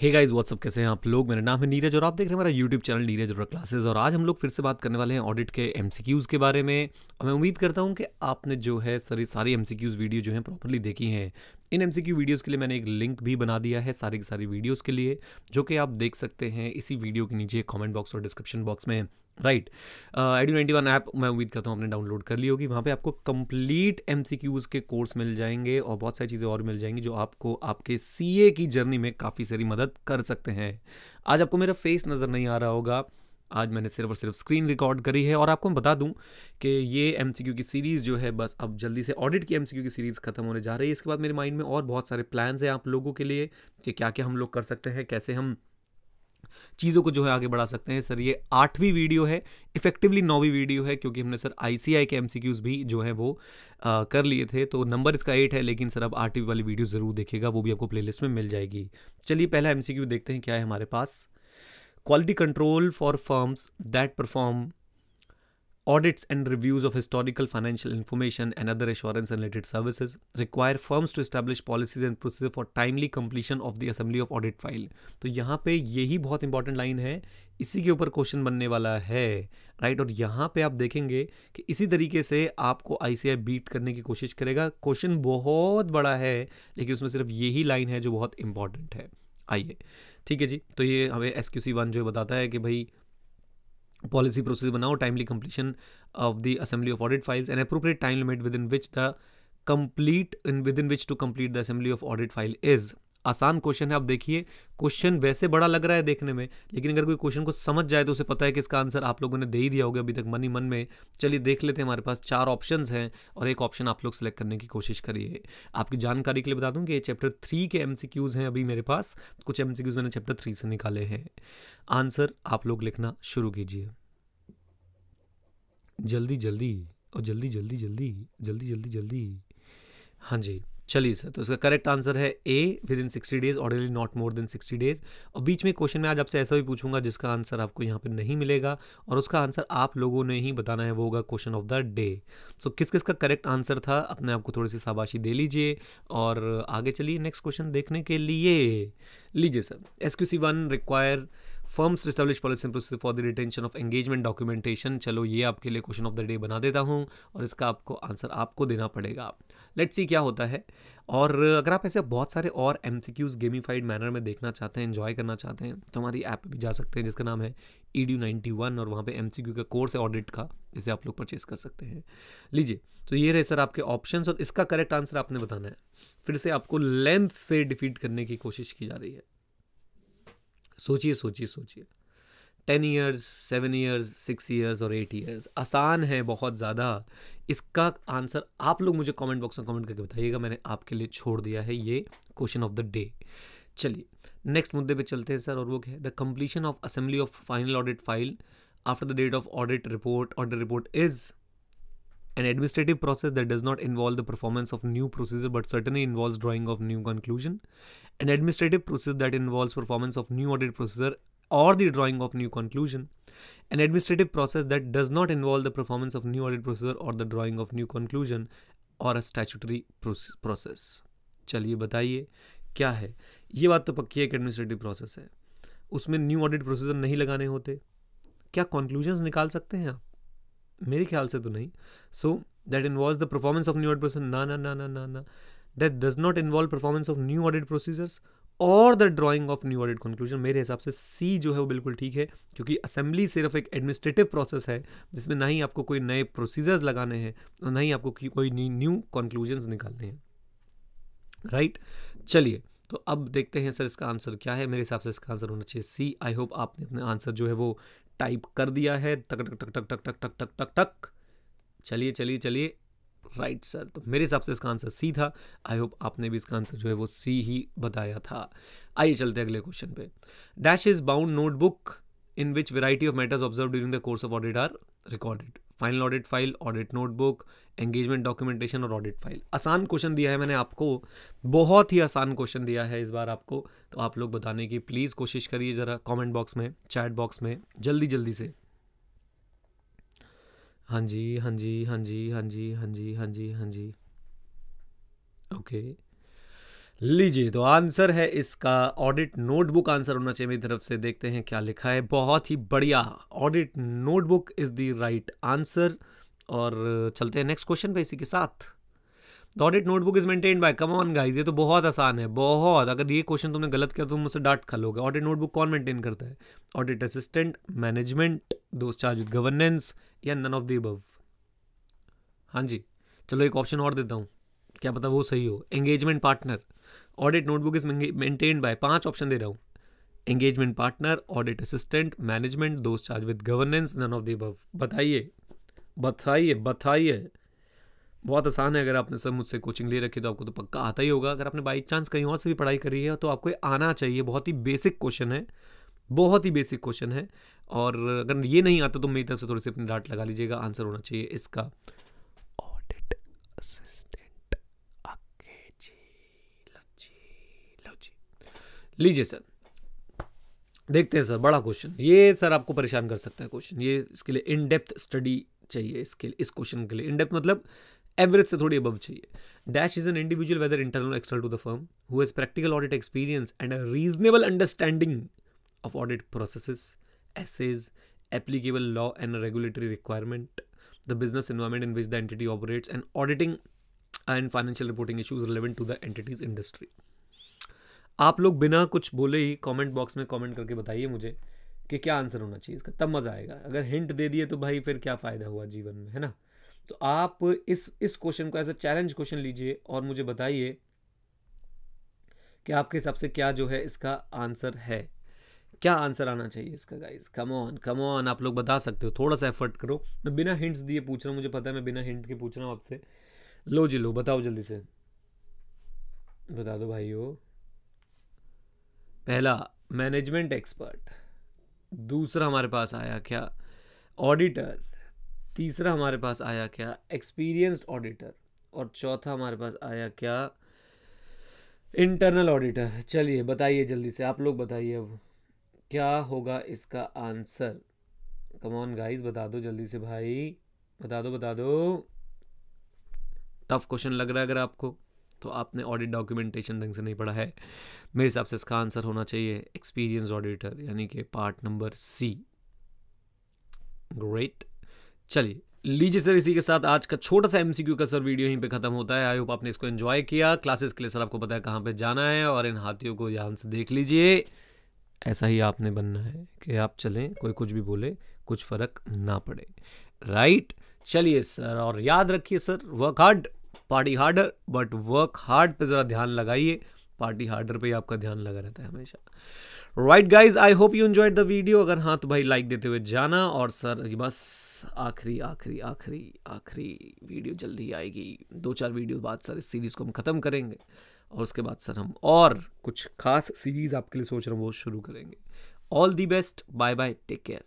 Hey guys what's up कैसे हैं आप लोग मेरा नाम है नीरज और आप देख रहे हैं हमारा यूट्यूब चैनल नीरज और क्लासेस और आज हम लोग फिर से बात करने वाले हैं ऑडिट के एम के बारे में और मैं उम्मीद करता हूं कि आपने जो है सारी सारी एम वीडियो जो है प्रॉपरली देखी हैं इन एम वीडियोस के लिए मैंने एक लिंक भी बना दिया है सारी की सारी वीडियोज़ के लिए जो कि आप देख सकते हैं इसी वीडियो के नीचे कॉमेंट बॉक्स और डिस्क्रिप्शन बॉक्स में write D ninety one app मैं उम्मीद करता हूँ आपने डाउनलोड कर ली होगी वहाँ पे आपको कंप्लीट एम के कोर्स मिल जाएंगे और बहुत सारी चीज़ें और मिल जाएंगी जो आपको आपके सी की जर्नी में काफ़ी सारी मदद कर सकते हैं आज आपको मेरा फेस नज़र नहीं आ रहा होगा आज मैंने सिर्फ और सिर्फ स्क्रीन रिकॉर्ड करी है और आपको मैं बता दूं कि ये एम की सीरीज़ जो है बस अब जल्दी से ऑडिट की एम की सीरीज़ ख़त्म होने जा रही है इसके बाद मेरे माइंड में और बहुत सारे प्लान्स हैं आप लोगों के लिए कि क्या क्या हम लोग कर सकते हैं कैसे हम चीज़ों को जो है आगे बढ़ा सकते हैं सर ये आठवीं वीडियो है इफेक्टिवली नौवीं वीडियो है क्योंकि हमने सर आईसीआई के एमसीक्यूज भी जो है वो आ, कर लिए थे तो नंबर इसका एट है लेकिन सर अब आठवीं वाली वीडियो ज़रूर देखेगा वो भी आपको प्लेलिस्ट में मिल जाएगी चलिए पहला क्यू देखते हैं क्या है हमारे पास quality control for firms that perform Audits and reviews of historical financial information and other assurance related services require firms to establish policies and procedure for timely completion of the assembly of audit file. तो यहाँ पे यही बहुत important line है इसी के ऊपर question बनने वाला है राइट और यहाँ पे आप देखेंगे कि इसी तरीके से आपको आई बीट करने की कोशिश करेगा क्वेश्चन बहुत बड़ा है लेकिन उसमें सिर्फ यही लाइन है जो बहुत इंपॉर्टेंट है आइए ठीक है जी तो ये हमें एस क्यू सी वन जो बताता है कि भाई policy process now timely completion of the assembly of audit files and appropriate time limit within which the complete and within which to complete the assembly of audit file is आसान question है आप देखिए question वैसे बड़ा लग रहा है देखने में लेकिन अगर कोई क्वेश्चन को समझ जाए तो उसे पता है कि इसका आंसर आप लोगों ने दे ही दिया होगा अभी तक मन ही मन में चलिए देख लेते हैं हमारे पास चार ऑप्शन हैं और एक ऑप्शन आप लोग सेलेक्ट करने की कोशिश करिए आपकी जानकारी के लिए बता दूँ कि ये चैप्टर थ्री के एम हैं अभी मेरे पास कुछ एम मैंने चैप्टर थ्री से निकाले हैं आंसर आप लोग लिखना शुरू कीजिए जल्दी जल्दी और जल्दी जल्दी जल्दी जल्दी जल्दी जल्दी हाँ जी चलिए सर तो इसका करेक्ट आंसर है a within sixty days orderly not more than sixty days और बीच में क्वेश्चन में आज आपसे ऐसा भी पूछूंगा जिसका आंसर आपको यहाँ पर नहीं मिलेगा और उसका आंसर आप लोगों ने ही बताना है वो होगा question of the day so किस किस का करेक्ट आंसर था अपने आप को थोड़ी सी शाबाशी दे लीजिए और आगे चलिए नेक्स्ट क्वेश्चन देखने के लिए लीजिए sir S Q C one require firms establish policy and procedure for the retention of engagement documentation चलो ये आपके लिए क्वेश्चन ऑफ द डे बना देता हूँ और इसका आपको आंसर आपको देना पड़ेगा लेट्स सी क्या होता है और अगर आप ऐसे बहुत सारे और M C Qs gamified manner में देखना चाहते हैं इन्जॉय करना चाहते हैं तो हमारी ऐप भी जा सकते हैं जिसका नाम है ई डी नाइन्टी वन और वहाँ पर एम सी क्यू का कोर्स है ऑडिट का इसे आप लोग परचेज कर सकते हैं लीजिए तो ये रहे सर आपके ऑप्शन और इसका करेक्ट आंसर आपने बताना है फिर से आपको लेंथ से डिफीट करने की कोशिश की जा रही है सोचिए सोचिए सोचिए ten years seven years six years और एट ईयर्स आसान है बहुत ज़्यादा इसका आंसर आप लोग मुझे कमेंट बॉक्स में कमेंट करके बताइएगा मैंने आपके लिए छोड़ दिया है ये क्वेश्चन ऑफ द डे चलिए नेक्स्ट मुद्दे पे चलते हैं सर और वो क्या है the completion of assembly of final audit file after the date of audit report audit report is an administrative process that does not involve the performance of new procedure but certainly involves drawing of new conclusion an administrative process that involves performance of new audit procedure or the drawing of new conclusion an administrative process that does not involve the performance of new audit procedure or the drawing of new conclusion or a statutory process चलिए बताइए क्या है ये बात तो पक्की है एक एडमिनिस्ट्रेटिव प्रोसेस है उसमें न्यू ऑडिट प्रोसीजर नहीं लगाने होते क्या कंक्लूजन्स निकाल सकते हैं आप मेरे ख्याल से तो नहीं so that involve the performance of new audit ना ना ना ना ना ना that does not involve performance of new audit procedures और the drawing of new audit conclusion मेरे हिसाब से सी जो है वो बिल्कुल ठीक है क्योंकि असेंबली सिर्फ एक एडमिनिस्ट्रेटिव प्रोसेस है जिसमें ना ही आपको कोई नए प्रोसीजर्स लगाने हैं और ना ही आपको कोई न्यू कंक्लूजन निकालने हैं राइट right? चलिए तो अब देखते हैं सर इसका आंसर क्या है मेरे हिसाब से इसका आंसर होना चाहिए सी आई होप आपने अपना आंसर जो है वो टाइप कर दिया है टक टक टक टक टक टक टक टक टक चलिए चलिए चलिए राइट सर तो मेरे हिसाब से इसका आंसर सी था आई होप आपने भी इसका आंसर जो है वो सी ही बताया था आइए चलते अगले क्वेश्चन पे dash is bound notebook in which variety of matters observe during the course of audit are recorded final audit file audit notebook engagement documentation और ऑडिट फाइल आसान क्वेश्चन दिया है मैंने आपको बहुत ही आसान क्वेश्चन दिया है इस बार आपको तो आप लोग बताने की प्लीज़ कोशिश करिए ज़रा कमेंट बॉक्स में चैट बॉक्स में जल्दी जल्दी से हाँ जी हाँ जी हाँ जी हाँ जी हाँ जी हाँ जी हाँ जी ओके okay. लीजिए तो आंसर है इसका ऑडिट नोटबुक आंसर होना चाहिए मेरी तरफ से देखते हैं क्या लिखा है बहुत ही बढ़िया audit notebook is the right answer और चलते हैं नेक्स्ट क्वेश्चन पे इसी के साथ the audit notebook is maintain by come on guys ये तो बहुत आसान है बहुत अगर ये क्वेश्चन तुमने गलत किया तो तुम मुझसे डांट खा लोगे ऑडिट नोटबुक कौन मेंटेन करता है audit assistant management those charge with governance या नन ऑफ द अबव हाँ जी चलो एक ऑप्शन और देता हूँ क्या पता वो सही हो engagement partner audit notebook is maintain by पांच ऑप्शन दे रहा हूँ engagement partner audit assistant management those charge with governance none of the बताइए बताइए बताइए बहुत आसान है अगर आपने सब मुझसे कोचिंग ले रखी तो आपको तो पक्का आता ही होगा अगर आपने बाई चांस कहीं और से भी पढ़ाई करी है तो आपको आना चाहिए बहुत ही बेसिक क्वेश्चन है बहुत ही बेसिक क्वेश्चन है और अगर ये नहीं आता तो मेरी तरफ से थोड़ी सी अपनी डांट लगा लीजिएगा आंसर होना चाहिए इसका लीजिए सर देखते हैं सर बड़ा क्वेश्चन ये सर आपको परेशान कर सकता है क्वेश्चन ये इसके लिए इन डेप्थ स्टडी चाहिए इसके लिए इस क्वेश्चन के लिए इन डेप्थ मतलब एवरेज से थोड़ी अबव चाहिए dash is an individual whether internal external to the firm who has practical audit experience and a reasonable understanding of audit processes SAs applicable law and regulatory requirement the business environment in which the entity operates and auditing and financial reporting issues relevant to the entity's industry आप लोग बिना कुछ बोले ही comment box में comment करके बताइए मुझे कि क्या आंसर होना चाहिए इसका तब मज़ा आएगा अगर हिंट दे दिए तो भाई फिर क्या फ़ायदा हुआ जीवन में है ना तो आप इस इस क्वेश्चन को एज अ चैलेंज क्वेश्चन लीजिए और मुझे बताइए कि आपके हिसाब से क्या जो है इसका आंसर है क्या आंसर आना चाहिए इसका guys come on come on आप लोग बता सकते हो थोड़ा सा एफर्ट करो मैं बिना हिंट्स दिए पूछ रहा हूँ मुझे पता है मैं बिना हिंट के पूछ रहा हूँ आपसे लो जी लो बताओ जल्दी से बता दो भाई हो पहला मैनेजमेंट एक्सपर्ट दूसरा हमारे पास आया क्या ऑडिटर तीसरा हमारे पास आया क्या एक्सपीरियंस्ड ऑडिटर और चौथा हमारे पास आया क्या इंटरनल ऑडिटर चलिए बताइए जल्दी से आप लोग बताइए अब क्या होगा इसका आंसर ऑन गाइस बता दो जल्दी से भाई बता दो बता दो टफ क्वेश्चन लग रहा है अगर आपको तो आपने ऑडिट डॉक्यूमेंटेशन ढंग से नहीं पढ़ा है मेरे हिसाब से इसका आंसर होना चाहिए एक्सपीरियंस ऑडिटर यानी कि पार्ट नंबर सी ग्रेट चलिए लीजिए सर इसी के साथ आज का छोटा सा एमसीक्यू का सर वीडियो यहीं पे खत्म होता है आई होप आपने इसको एंजॉय किया क्लासेस के लिए सर आपको पता है कहाँ पे जाना है और इन हाथियों को ध्यान से देख लीजिए ऐसा ही आपने बनना है कि आप चलें कोई कुछ भी बोले कुछ फर्क ना पड़े राइट चलिए सर और याद रखिए sir work hard party harder but work hard पे ज़रा ध्यान लगाइए पार्टी हार्डर पे ही आपका ध्यान लगा रहता है हमेशा right guys I hope you enjoyed the video अगर हाँ तो भाई लाइक देते हुए जाना और सर बस आखिरी आखिरी आखिरी आखिरी वीडियो जल्दी आएगी दो चार वीडियो बाद सर इस सीरीज़ को हम ख़त्म करेंगे और उसके बाद सर हम और कुछ खास सीरीज़ आपके लिए सोच रहे हैं वो शुरू करेंगे all the best bye bye take care